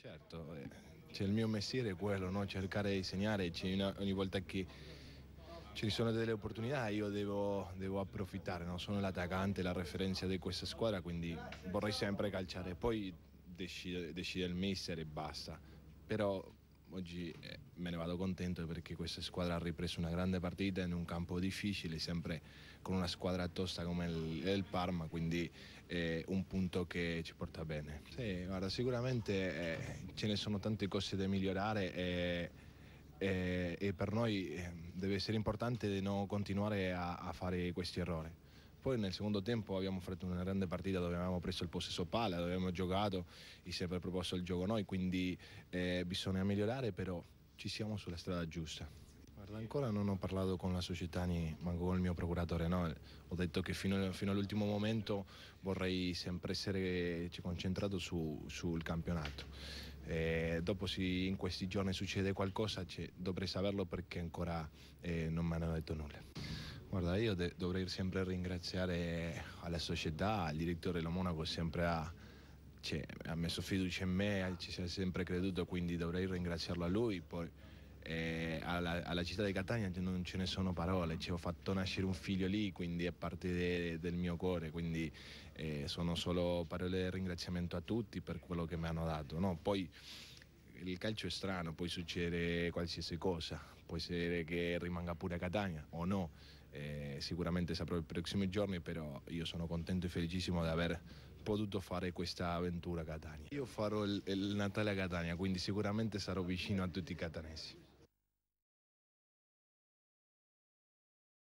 Certo, eh, cioè il mio mestiere è quello, no? cercare di segnare una, ogni volta che ci sono delle opportunità io devo, devo approfittare, no? sono l'attaccante, la referenza di questa squadra, quindi vorrei sempre calciare, poi decide, decide il mister e basta, però oggi eh, me ne vado contento perché questa squadra ha ripreso una grande partita in un campo difficile, sempre con una squadra tosta come il, il Parma, quindi è un punto che ci porta bene. Sì, guarda, sicuramente eh, ce ne sono tante cose da migliorare e, e, e per noi eh, deve essere importante non continuare a, a fare questi errori poi nel secondo tempo abbiamo fatto una grande partita dove avevamo preso il possesso palla, dove abbiamo giocato e si sempre proposto il gioco noi, quindi eh, bisogna migliorare, però ci siamo sulla strada giusta. Guarda, ancora non ho parlato con la società né con il mio procuratore, no? ho detto che fino, fino all'ultimo momento vorrei sempre essere concentrato su, sul campionato. E eh, dopo se in questi giorni succede qualcosa cioè, dovrei saperlo perché ancora eh, non mi hanno detto nulla. Guarda, io de- dovrei sempre ringraziare la società, il direttore Lo Monaco sempre ha, cioè, ha messo fiducia in me, ci si è sempre creduto, quindi dovrei ringraziarlo a lui. Poi eh, alla, alla, città di Catania non ce ne sono parole, ci ho fatto nascere un figlio lì, quindi è parte de- del mio cuore, quindi eh, sono solo parole di ringraziamento a tutti per quello che mi hanno dato. No? Poi, il calcio è strano, può succedere qualsiasi cosa, può essere che rimanga pure a Catania o no, eh, sicuramente saprò i prossimi giorni, però io sono contento e felicissimo di aver potuto fare questa avventura a Catania. Io farò il, il Natale a Catania, quindi sicuramente sarò vicino a tutti i catanesi.